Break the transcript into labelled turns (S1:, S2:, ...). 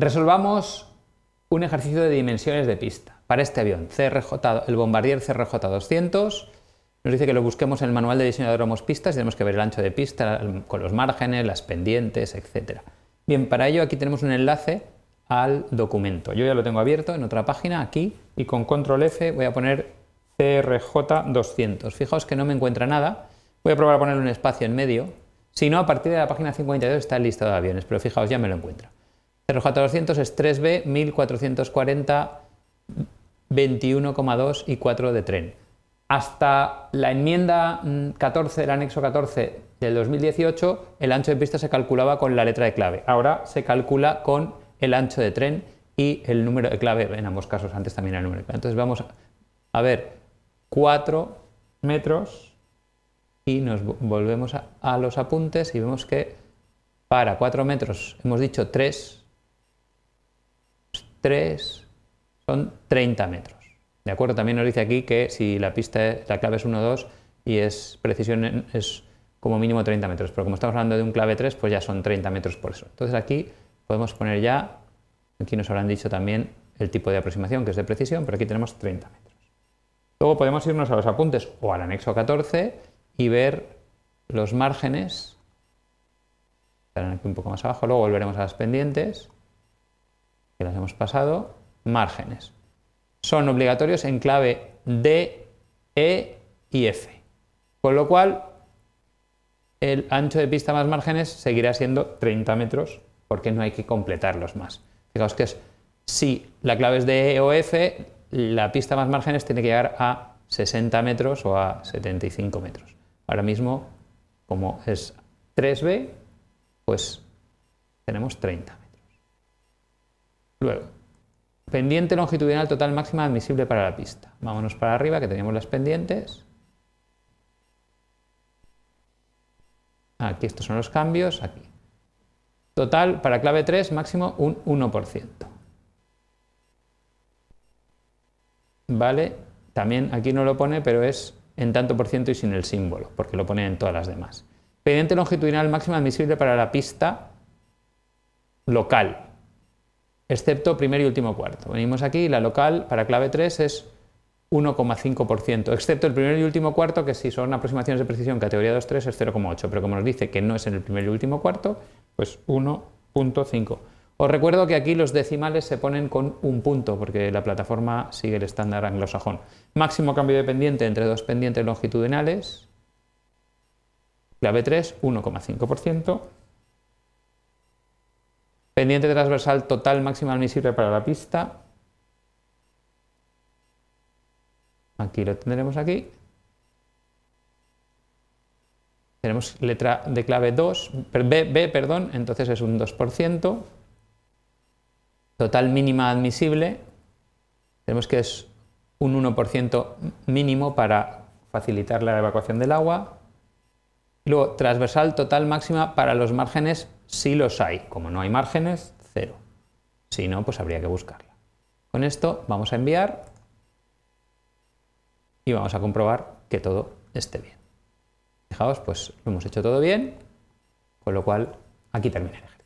S1: Resolvamos un ejercicio de dimensiones de pista para este avión, CRJ, el Bombardier CRJ200. Nos dice que lo busquemos en el manual de diseño de pistas y tenemos que ver el ancho de pista con los márgenes, las pendientes, etc. Bien, para ello aquí tenemos un enlace al documento. Yo ya lo tengo abierto en otra página aquí y con control F voy a poner CRJ200. Fijaos que no me encuentra nada. Voy a probar a poner un espacio en medio. Si no, a partir de la página 52 está el listado de aviones, pero fijaos, ya me lo encuentra. 0J200 es 3B, 1440, 21,2 y 4 de tren. Hasta la enmienda 14, mm, el anexo 14 del 2018, el ancho de pista se calculaba con la letra de clave. Ahora se calcula con el ancho de tren y el número de clave, en ambos casos, antes también era el número de clave. Entonces vamos a ver 4 metros y nos volvemos a los apuntes y vemos que para 4 metros hemos dicho 3 3, son 30 metros. ¿De acuerdo? También nos dice aquí que si la pista, la clave es 1, 2 y es precisión es como mínimo 30 metros, pero como estamos hablando de un clave 3, pues ya son 30 metros por eso. Entonces aquí podemos poner ya, aquí nos habrán dicho también el tipo de aproximación que es de precisión, pero aquí tenemos 30 metros. Luego podemos irnos a los apuntes o al anexo 14 y ver los márgenes, estarán aquí un poco más abajo, luego volveremos a las pendientes, que hemos pasado, márgenes. Son obligatorios en clave D, E y F. Con lo cual, el ancho de pista más márgenes seguirá siendo 30 metros porque no hay que completarlos más. Fijaos que es, si la clave es D E o F, la pista más márgenes tiene que llegar a 60 metros o a 75 metros. Ahora mismo, como es 3B, pues tenemos 30 metros. Luego, pendiente longitudinal total máxima admisible para la pista. Vámonos para arriba que teníamos las pendientes. Aquí estos son los cambios, aquí. Total para clave 3 máximo un 1%. Vale, también aquí no lo pone, pero es en tanto por ciento y sin el símbolo, porque lo pone en todas las demás. Pendiente longitudinal máxima admisible para la pista local, excepto primer y último cuarto. Venimos aquí, la local para clave 3 es 1,5%, excepto el primer y último cuarto, que si son aproximaciones de precisión categoría 2-3 es 0,8, pero como nos dice que no es en el primer y último cuarto, pues 1.5. Os recuerdo que aquí los decimales se ponen con un punto, porque la plataforma sigue el estándar anglosajón. Máximo cambio de pendiente entre dos pendientes longitudinales, clave 3, 1,5%. Pendiente transversal total máxima admisible para la pista. Aquí lo tendremos aquí. Tenemos letra de clave 2, B, B perdón, entonces es un 2%. Total mínima admisible, tenemos que es un 1% mínimo para facilitar la evacuación del agua. Luego, transversal total máxima para los márgenes si los hay, como no hay márgenes, cero. Si no, pues habría que buscarla. Con esto vamos a enviar y vamos a comprobar que todo esté bien. Fijaos, pues lo hemos hecho todo bien, con lo cual aquí termina el ejemplo.